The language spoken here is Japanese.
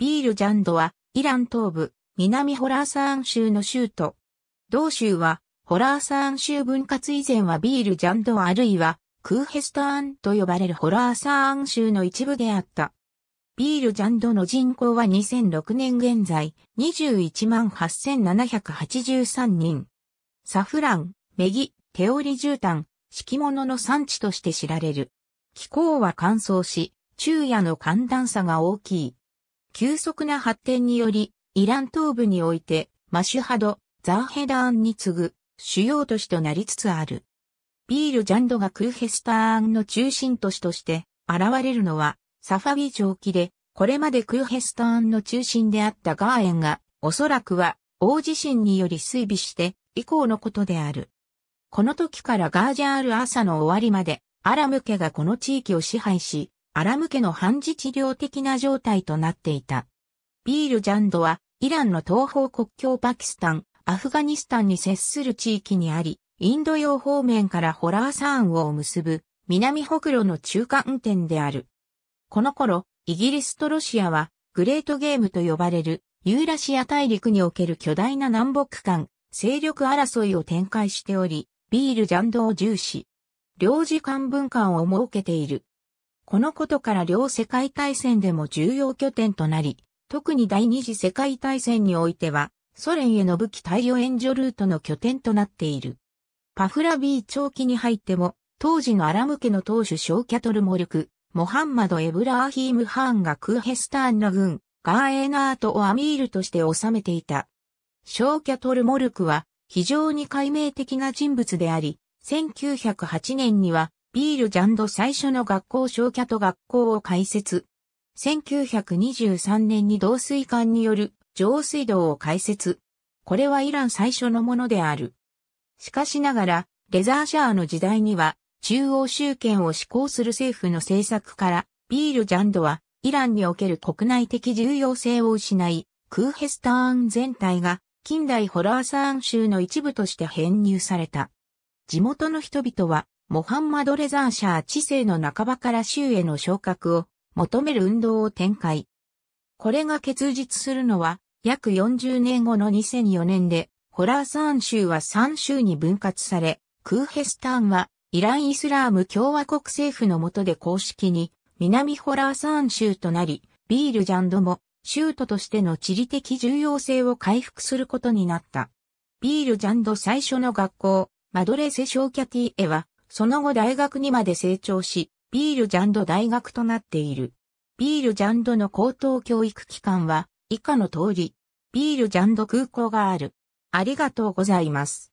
ビールジャンドは、イラン東部、南ホラーサーン州の州都。同州は、ホラーサーン州分割以前はビールジャンドあるいは、クーヘスターンと呼ばれるホラーサーン州の一部であった。ビールジャンドの人口は2006年現在、218,783人。サフラン、メギ、テオリ絨毯、敷物の産地として知られる。気候は乾燥し、昼夜の寒暖差が大きい。急速な発展により、イラン東部において、マシュハド、ザーヘダーンに次ぐ主要都市となりつつある。ビールジャンドがクルヘスターンの中心都市として現れるのはサファビ城記で、これまでクルヘスターンの中心であったガーエンが、おそらくは大地震により衰微して以降のことである。この時からガージャール朝の終わりまで、アラム家がこの地域を支配し、アラム家の反自治療的な状態となっていた。ビールジャンドは、イランの東方国境パキスタン、アフガニスタンに接する地域にあり、インド洋方面からホラーサーンを結ぶ南北路の中間点である。この頃、イギリスとロシアはグレートゲームと呼ばれるユーラシア大陸における巨大な南北間、勢力争いを展開しており、ビールジャンドを重視。領事館分館を設けている。このことから両世界大戦でも重要拠点となり、特に第二次世界大戦においては、ソ連への武器対応援助ルートの拠点となっている。パフラビー長期に入っても、当時のアラム家の当主ショーキャトルモルク、モハンマド・エブラーヒーム・ハーンがクーヘスターンの軍、ガーエナートをアミールとして治めていた。ショーキャトルモルクは非常に解明的な人物であり、1908年にはビールジャンド最初の学校小キャト学校を開設。1923年に導水管による上水道を開設。これはイラン最初のものである。しかしながら、レザーシャーの時代には、中央集権を施行する政府の政策から、ビールジャンドは、イランにおける国内的重要性を失い、クーヘスターン全体が、近代ホラーサーン州の一部として編入された。地元の人々は、モハンマド・レザーシャー知性の半ばから州への昇格を求める運動を展開。これが結実するのは約40年後の2004年でホラーサーン州は3州に分割され、クーヘスターンはイラン・イスラーム共和国政府の下で公式に南ホラーサーン州となり、ビールジャンドも州都としての地理的重要性を回復することになった。ビールジャンド最初の学校、マドレセ・ショーキャティエはその後大学にまで成長し、ビールジャンド大学となっている。ビールジャンドの高等教育機関は以下の通り、ビールジャンド空港がある。ありがとうございます。